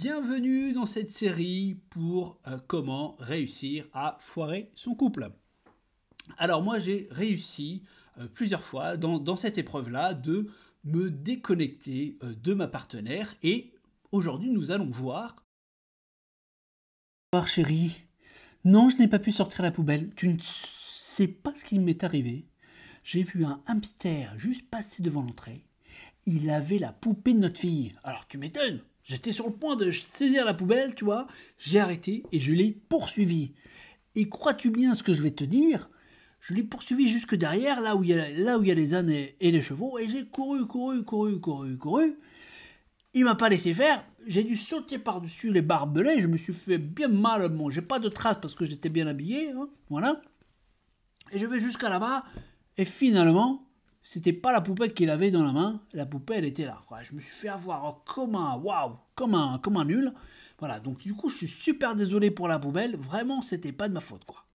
Bienvenue dans cette série pour euh, comment réussir à foirer son couple. Alors moi j'ai réussi euh, plusieurs fois dans, cette épreuve-là de me déconnecter euh, de ma partenaire et aujourd'hui nous allons voir... Bonsoir chérie, non je n'ai pas pu sortir la poubelle, tu ne sais pas ce qui m'est arrivé. J'ai vu un hamster juste passer devant l'entrée. Il avait la poupée de notre fille. Alors tu m'étonnes J'étais sur le point de saisir la poubelle, tu vois. J'ai arrêté et je l'ai poursuivi. Et crois-tu bien ce que je vais te dire Je l'ai poursuivi jusque derrière, là où il y a, y les ânes et, les chevaux, et j'ai couru, couru, couru, couru, couru. Il m'a pas laissé faire. J'ai dû sauter par-dessus les barbelés. Je me suis fait bien mal. Bon, j'ai pas de traces parce que j'étais bien habillé. Hein. voilà. Et je vais jusqu'à là-bas. Et finalement, c'était pas la poupée qu'il avait dans la main, la poupée elle était là. Je me suis fait avoir oh, comme un waouh, comme un, comme nul. Voilà, donc du coup je suis super désolé pour la poubelle, vraiment c'était pas de ma faute quoi.